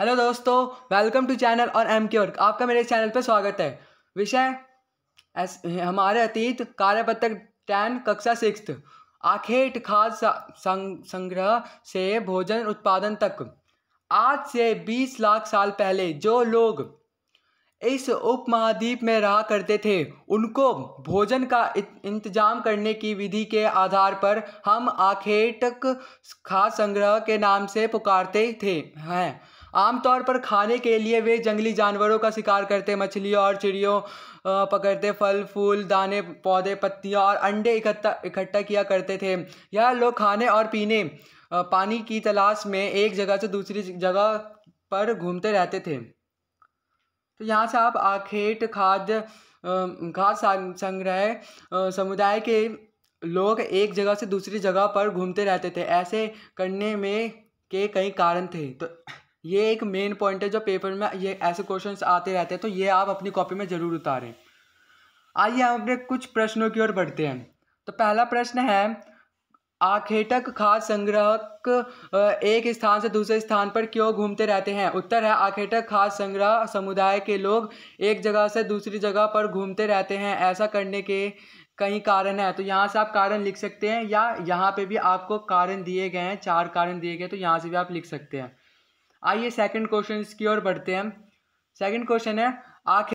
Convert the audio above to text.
hello दोस्तों welcome to channel और M K work आपका मेरे चैनल पर स्वागत है विषय हमारे अतीत कार्यपत्र टेन कक्षा सिक्स आखेट खाद संग्रह से भोजन उत्पादन तक आज से बीस लाख साल पहले जो लोग इस उपमहाद्वीप में रहा करते थे उनको भोजन का इंतजाम करने की विधि के आधार पर हम आखेटक खाद संग्रह के नाम से पुकारते थे हैं आमतौर पर खाने के लिए वे जंगली जानवरों का शिकार करते मछलियों और चिड़ियों पकड़ते फल फूल दाने पौधे पत्तियां और अंडे इकट्ठा इकट्ठा किया करते थे यह लोग खाने और पीने पानी की तलाश में एक जगह से दूसरी जगह पर घूमते रहते थे तो यहाँ से आप आखेट खाद्य घास संग्रह समुदाय के लोग एक जगह से दूसरी जगह पर घूमते रहते थे ऐसे करने में के कई कारण थे तो ये एक मेन पॉइंट है जो पेपर में ये ऐसे क्वेश्चंस आते रहते हैं तो ये आप अपनी कॉपी में ज़रूर उतारें आइए हम अपने कुछ प्रश्नों की ओर बढ़ते हैं तो पहला प्रश्न है आखेटक खाद संग्रहक एक स्थान से दूसरे स्थान पर क्यों घूमते रहते हैं उत्तर है आखेटक खाद संग्रह समुदाय के लोग एक जगह से दूसरी जगह पर घूमते रहते हैं ऐसा करने के कई कारण है तो यहाँ से आप कारण लिख सकते हैं या यहाँ पे भी आपको कारण दिए गए हैं चार कारण दिए गए तो यहाँ से भी आप लिख सकते हैं आइए सेकंड क्वेश्चन की ओर बढ़ते हैं सेकंड क्वेश्चन है आखिर